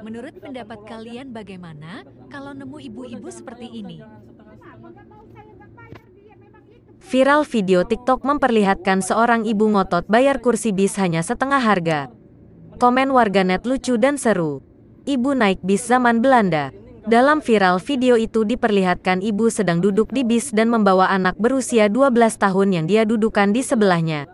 Menurut pendapat kalian bagaimana kalau nemu ibu-ibu seperti ini? Viral video TikTok memperlihatkan seorang ibu ngotot bayar kursi bis hanya setengah harga. Komen warganet lucu dan seru. Ibu naik bis zaman Belanda. Dalam viral video itu diperlihatkan ibu sedang duduk di bis dan membawa anak berusia 12 tahun yang dia dudukan di sebelahnya.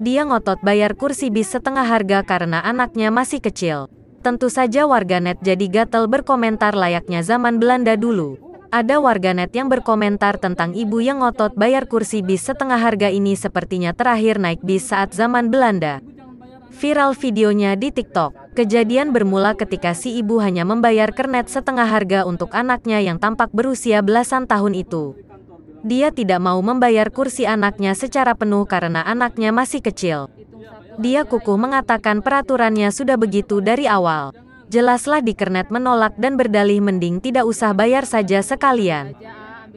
Dia ngotot bayar kursi bis setengah harga karena anaknya masih kecil. Tentu saja warganet jadi gatel berkomentar layaknya zaman Belanda dulu. Ada warganet yang berkomentar tentang ibu yang ngotot bayar kursi bis setengah harga ini sepertinya terakhir naik bis saat zaman Belanda. Viral videonya di TikTok. Kejadian bermula ketika si ibu hanya membayar kernet setengah harga untuk anaknya yang tampak berusia belasan tahun itu. Dia tidak mau membayar kursi anaknya secara penuh karena anaknya masih kecil. Dia kukuh mengatakan peraturannya sudah begitu dari awal. Jelaslah Dikernet menolak dan berdalih mending tidak usah bayar saja sekalian.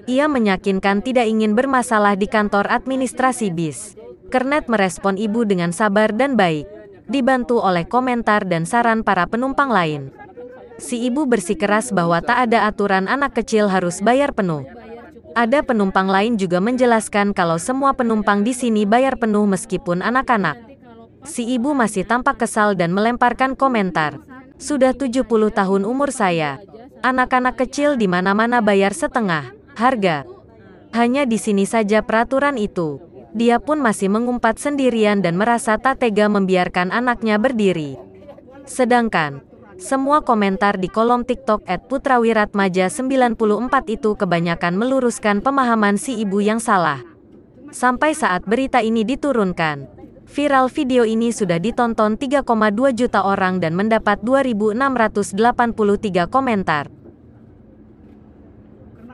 Ia menyakinkan tidak ingin bermasalah di kantor administrasi bis. Kernet merespon ibu dengan sabar dan baik. Dibantu oleh komentar dan saran para penumpang lain si ibu bersikeras bahwa tak ada aturan anak kecil harus bayar penuh. Ada penumpang lain juga menjelaskan kalau semua penumpang di sini bayar penuh meskipun anak-anak. Si ibu masih tampak kesal dan melemparkan komentar. Sudah 70 tahun umur saya. Anak-anak kecil di mana-mana bayar setengah harga. Hanya di sini saja peraturan itu. Dia pun masih mengumpat sendirian dan merasa tak tega membiarkan anaknya berdiri. Sedangkan, semua komentar di kolom TikTok at Putrawiratmaja 94 itu kebanyakan meluruskan pemahaman si ibu yang salah. Sampai saat berita ini diturunkan, viral video ini sudah ditonton 3,2 juta orang dan mendapat 2.683 komentar. enam